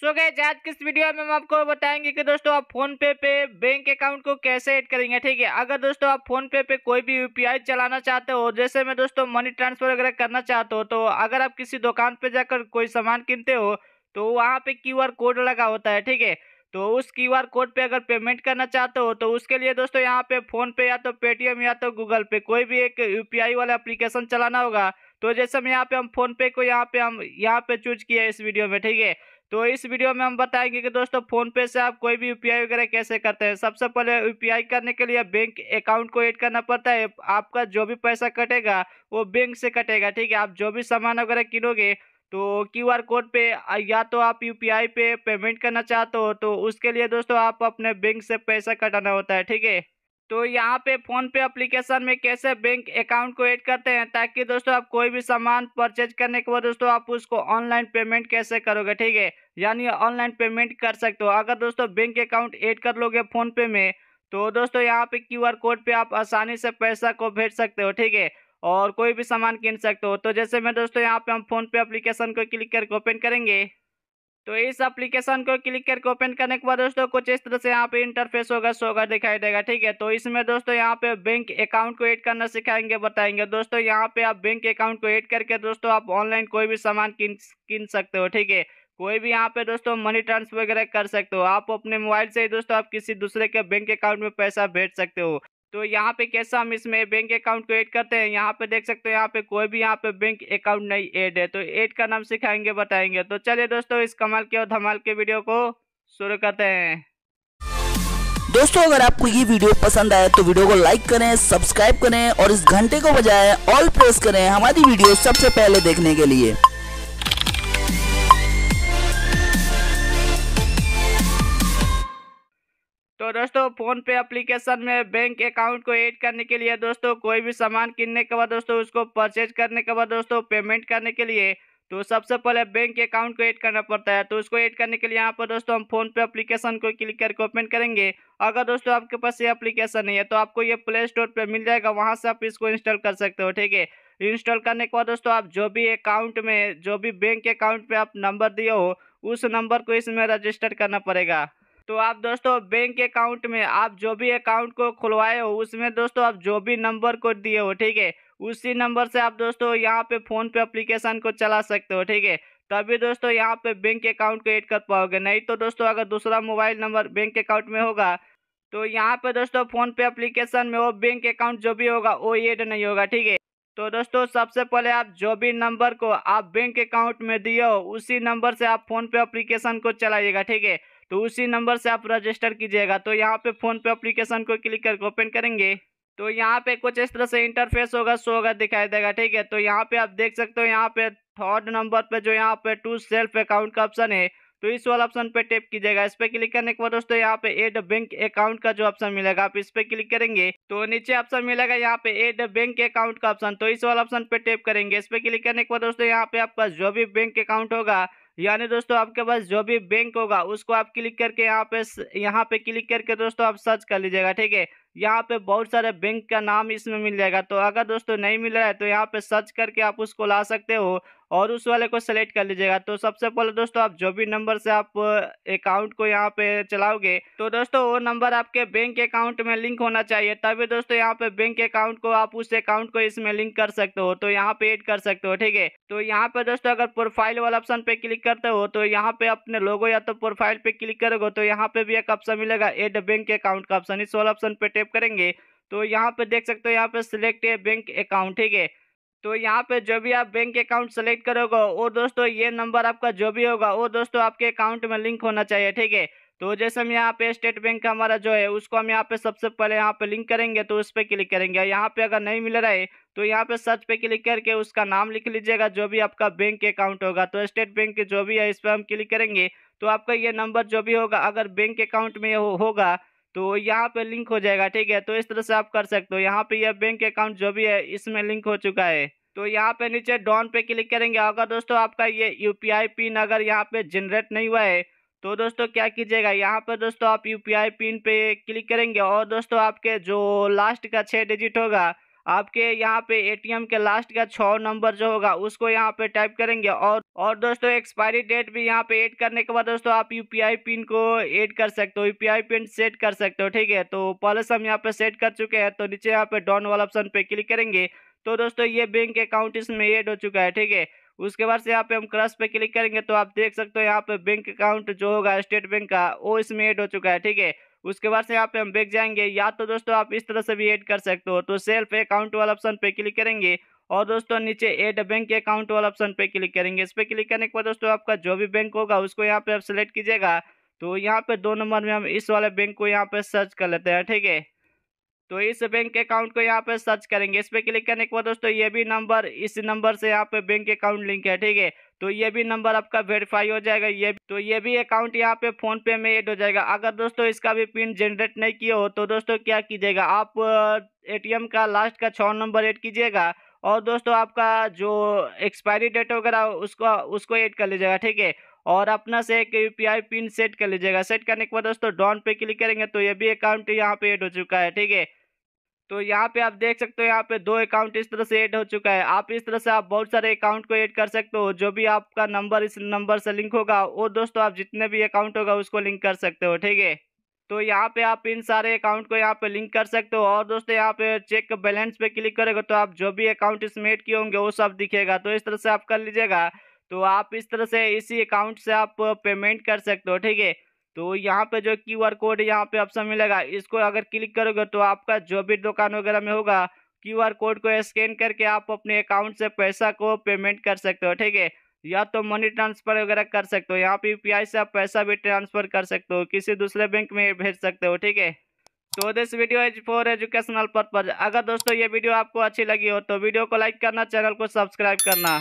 सो गए आज किस वीडियो में हम आपको बताएंगे कि दोस्तों आप फोन पे पे बैंक अकाउंट को कैसे ऐड करेंगे ठीक है अगर दोस्तों आप फोन पे पे कोई भी यूपीआई चलाना चाहते हो जैसे मैं दोस्तों मनी ट्रांसफर वगैरह करना चाहते हो तो अगर आप किसी दुकान पे जाकर कोई सामान किनते हो तो वहाँ पे क्यू कोड लगा होता है ठीक है तो उस क्यू आर कोड पे अगर पेमेंट करना चाहते हो तो उसके लिए दोस्तों यहाँ पे फोन पे या तो पेटीएम या तो गूगल पे कोई भी एक यू वाला अप्लीकेशन चलाना होगा तो जैसे हम यहाँ पे हम फोन पे को यहाँ पे हम यहाँ पे चूज किया इस वीडियो में ठीक है तो इस वीडियो में हम बताएंगे कि दोस्तों फोन पे से आप कोई भी यूपीआई वगैरह कैसे करते हैं सबसे पहले यूपीआई करने के लिए बैंक अकाउंट को ऐड करना पड़ता है आपका जो भी पैसा कटेगा वो बैंक से कटेगा ठीक है आप जो भी सामान वगैरह किनोगे तो क्यूआर कोड पे या तो आप यूपीआई पे पेमेंट करना चाहते हो तो उसके लिए दोस्तों आप अपने बैंक से पैसा कटाना होता है ठीक है तो यहाँ पे फोन पे एप्लीकेशन में कैसे बैंक अकाउंट को ऐड करते हैं ताकि दोस्तों आप कोई भी सामान परचेज करने के बाद दोस्तों आप उसको ऑनलाइन पेमेंट कैसे करोगे ठीक है यानी ऑनलाइन पेमेंट कर सकते हो अगर दोस्तों बैंक अकाउंट ऐड कर लोगे फोन पे में तो दोस्तों यहाँ पे क्यू आर कोड पे आप आसानी से पैसा को भेज सकते हो ठीक है और कोई भी सामान किन सकते हो तो जैसे मैं दोस्तों यहाँ पे हम फोन पे एप्लीकेशन को क्लिक करके ओपन करेंगे तो इस एप्लीकेशन को क्लिक करके ओपन करने के बाद दोस्तों कुछ इस तरह से यहाँ पे इंटरफेस होगा सोगा दिखाई देगा ठीक है तो इसमें दोस्तों यहाँ पे बैंक अकाउंट को एड करना सिखाएंगे बताएंगे दोस्तों यहाँ पे आप बैंक अकाउंट को एड करके दोस्तों आप ऑनलाइन कोई भी सामान किन किन सकते हो ठीक है कोई भी यहाँ पे दोस्तों मनी ट्रांसफर वगैरह कर सकते हो आप अपने मोबाइल से ही दोस्तों आप किसी दूसरे के बैंक अकाउंट में पैसा भेज सकते हो तो यहाँ पे कैसे हम इसमें बैंक अकाउंट को ऐड करते हैं यहाँ पे देख सकते हो यहाँ पे कोई भी यहाँ पे बैंक अकाउंट नहीं ऐड है तो ऐड का नाम सिखाएंगे बताएंगे तो चलिए दोस्तों इस कमाल के और धमाल के वीडियो को शुरू करते हैं दोस्तों अगर आपको ये वीडियो पसंद आए तो वीडियो को लाइक करें सब्सक्राइब करें और इस घंटे को बजाय ऑल प्रेस करें हमारी वीडियो सबसे पहले देखने के लिए दोस्तों फोन पे एप्लीकेशन में बैंक अकाउंट को ऐड करने के लिए दोस्तों कोई भी सामान किनने के बाद दोस्तों उसको परचेज करने के बाद दोस्तों पेमेंट करने के लिए तो सबसे पहले बैंक अकाउंट को ऐड करना पड़ता है तो उसको ऐड करने के लिए यहाँ पर दोस्तों हम फोन पे एप्लीकेशन को क्लिक करके ओपन करेंगे अगर दोस्तों आपके पास ये एप्लीकेशन नहीं है तो आपको ये प्ले स्टोर पर मिल जाएगा वहाँ से आप इसको इंस्टॉल कर सकते हो ठीक है इंस्टॉल करने के बाद दोस्तों आप जो भी अकाउंट में जो भी बैंक अकाउंट पे आप नंबर दिए हो उस नंबर को इसमें रजिस्टर करना पड़ेगा तो आप दोस्तों बैंक अकाउंट में आप जो भी अकाउंट को खुलवाए हो उसमें दोस्तों आप जो भी नंबर को दिए हो ठीक है उसी नंबर से आप दोस्तों यहाँ पे फ़ोन पे अप्लीकेशन को चला सकते हो ठीक है तभी दोस्तों यहाँ पे बैंक अकाउंट को ऐड कर पाओगे नहीं तो दोस्तों अगर दूसरा मोबाइल नंबर बैंक अकाउंट में होगा तो यहाँ पे दोस्तों फोन पे अप्लीकेशन में वो बैंक अकाउंट जो भी होगा वो एड नहीं होगा ठीक है तो दोस्तों सबसे पहले आप जो भी नंबर को आप बैंक अकाउंट में दिए हो उसी नंबर से आप फोन पे अप्लीकेशन को चलाइएगा ठीक है तो उसी नंबर से आप रजिस्टर कीजिएगा तो यहाँ पे फ़ोन पे अप्लीकेशन को क्लिक करके ओपन करेंगे तो यहाँ पे कुछ इस तरह से इंटरफेस होगा सो होगा दिखाई देगा ठीक है तो यहाँ पे आप देख सकते हो यहाँ पे थर्ड नंबर पे जो यहाँ पे टू सेल्फ अकाउंट का ऑप्शन है तो इस वाला ऑप्शन पे टैप कीजिएगा इस पे क्लिक करने के बाद दोस्तों यहाँ पे एड बैंक अकाउंट का जो ऑप्शन मिलेगा आप इस पे क्लिक करेंगे तो नीचे ऑप्शन मिलेगा यहाँ पे एड बैंक अकाउंट का ऑप्शन तो इस वाला ऑप्शन पे टैप करेंगे इस पे क्लिक करने के बाद दोस्तों यहाँ पे आपका जो भी बैंक अकाउंट होगा यानी दोस्तों आपके पास जो भी बैंक होगा उसको आप क्लिक करके यहाँ पे यहाँ पे क्लिक करके दोस्तों आप सर्च कर लीजिएगा ठीक है यहाँ पे बहुत सारे बैंक का नाम इसमें मिल जाएगा तो अगर दोस्तों नहीं मिल रहा है तो यहाँ पे सर्च करके आप उसको ला सकते हो और उस वाले को सेलेक्ट कर लीजिएगा तो सबसे पहले दोस्तों आप जो भी नंबर से आप अकाउंट को यहाँ पे चलाओगे तो दोस्तों वो नंबर आपके बैंक अकाउंट में लिंक होना चाहिए तभी दोस्तों यहाँ पे बैंक अकाउंट को आप उस अकाउंट को इसमें लिंक कर सकते हो तो यहाँ पे एड कर सकते हो ठीक है तो यहाँ पे दोस्तों अगर प्रोफाइल वाला ऑप्शन पे क्लिक करते हो तो यहाँ पे अपने लोगो या तो प्रोफाइल पे क्लिक करोगे तो यहाँ पे भी एक ऑप्शन मिलेगा एड बैंक अकाउंट का ऑप्शन इस वाला ऑप्शन पे टेप टाइप करेंगे तो यहाँ पे देख सकते हो यहाँ पे सिलेक्ट है बैंक अकाउंट ठीक है तो यहाँ पे जो भी आप बैंक अकाउंट सेलेक्ट करोगे और दोस्तों ये नंबर आपका जो भी होगा वो दोस्तों आपके अकाउंट में लिंक होना चाहिए ठीक है तो जैसे हम यहाँ पे स्टेट बैंक का हमारा जो है उसको हम यहाँ पे सबसे पहले यहाँ पे लिंक करेंगे तो उस पर क्लिक करेंगे यहाँ पे अगर नहीं मिल रहा है तो यहाँ पे सर्च पे क्लिक करके उसका नाम लिख लीजिएगा जो भी आपका बैंक अकाउंट होगा तो स्टेट बैंक के जो भी है इस पर हम क्लिक करेंगे तो आपका ये नंबर जो भी होगा अगर बैंक अकाउंट में हो, होगा तो यहाँ पे लिंक हो जाएगा ठीक है तो इस तरह से आप कर सकते हो यहाँ पे यह बैंक अकाउंट जो भी है इसमें लिंक हो चुका है तो यहाँ पे नीचे डॉन पे क्लिक करेंगे अगर दोस्तों आपका ये यू पिन अगर यहाँ पे जनरेट नहीं हुआ है तो दोस्तों क्या कीजिएगा यहाँ पर दोस्तों आप यू पिन पे क्लिक करेंगे और दोस्तों आपके जो लास्ट का छः डिजिट होगा आपके यहाँ पे एटीएम के लास्ट का छ नंबर जो होगा उसको यहाँ पे टाइप करेंगे और और दोस्तों एक्सपायरी डेट भी यहाँ पे ऐड करने के बाद दोस्तों आप यूपीआई पिन को ऐड कर सकते हो यूपीआई पिन सेट कर सकते हो ठीक है तो पहले से हम यहाँ पे सेट कर चुके हैं तो नीचे यहाँ पे डॉन वाला ऑप्शन पे क्लिक करेंगे तो दोस्तों ये बैंक अकाउंट इसमें एड हो चुका है ठीक है उसके बाद से यहाँ पे हम क्रस पे क्लिक करेंगे तो आप देख सकते हो यहाँ पे बैंक अकाउंट जो होगा स्टेट बैंक का वो इसमें एड हो चुका है ठीक है उसके बाद से यहाँ पे हम बैक जाएंगे या तो दोस्तों आप इस तरह से भी ऐड कर सकते हो तो सेल्फ अकाउंट वाला ऑप्शन पे क्लिक करेंगे और दोस्तों नीचे एड बैंक अकाउंट वाला ऑप्शन पे क्लिक करेंगे इस पर क्लिक करने के बाद दोस्तों आपका जो भी बैंक होगा उसको यहाँ पे आप सिलेक्ट कीजिएगा तो यहाँ पे दो नंबर में हम इस वाले बैंक को यहाँ पे सर्च कर लेते हैं ठीक है तो इस बैंक अकाउंट को यहाँ पे सर्च करेंगे इस पर क्लिक करने के बाद दोस्तों ये भी नंबर इस नंबर से यहाँ पे बैंक अकाउंट लिंक है ठीक है तो ये भी नंबर आपका वेरीफाई हो जाएगा ये तो ये भी अकाउंट यहाँ पे फोन पे में एड हो जाएगा अगर दोस्तों इसका भी पिन जनरेट नहीं किया हो तो दोस्तों क्या कीजिएगा आप एटीएम का लास्ट का छः नंबर ऐड कीजिएगा और दोस्तों आपका जो एक्सपायरी डेट वगैरह उसको उसको एड कर लीजिएगा ठीक है और अपना से एक यू पिन सेट कर लीजिएगा सेट करने के बाद दोस्तों डॉन पे क्लिक करेंगे तो ये भी अकाउंट यहाँ पे एड हो चुका है ठीक है तो यहाँ पे आप देख सकते हो यहाँ पे दो अकाउंट इस तरह से ऐड हो चुका है आप इस तरह से आप बहुत सारे अकाउंट को ऐड कर सकते हो जो भी आपका नंबर इस नंबर से लिंक होगा वो दोस्तों आप जितने भी अकाउंट होगा उसको लिंक कर सकते हो ठीक है तो यहाँ पे आप इन सारे अकाउंट को यहाँ पे लिंक कर सकते हो और दोस्तों यहाँ पे चेक बैलेंस पे क्लिक करेगा तो आप जो भी अकाउंट इसमें ऐड किए होंगे वो सब दिखेगा तो इस तरह से आप कर लीजिएगा तो आप इस तरह से इसी अकाउंट से आप पेमेंट कर सकते हो ठीक है तो यहाँ पे जो क्यू आर कोड यहाँ पे ऑप्शन मिलेगा इसको अगर क्लिक करोगे तो आपका जो भी दुकान वगैरह में होगा क्यू आर कोड को स्कैन करके आप अपने अकाउंट से पैसा को पेमेंट कर सकते हो ठीक है या तो मनी ट्रांसफर वगैरह कर सकते हो यहाँ पे यू से आप पैसा भी ट्रांसफर कर सकते हो किसी दूसरे बैंक में भेज सकते हो ठीक है तो this video is for educational purpose अगर दोस्तों ये वीडियो आपको अच्छी लगी हो तो वीडियो को लाइक करना चैनल को सब्सक्राइब करना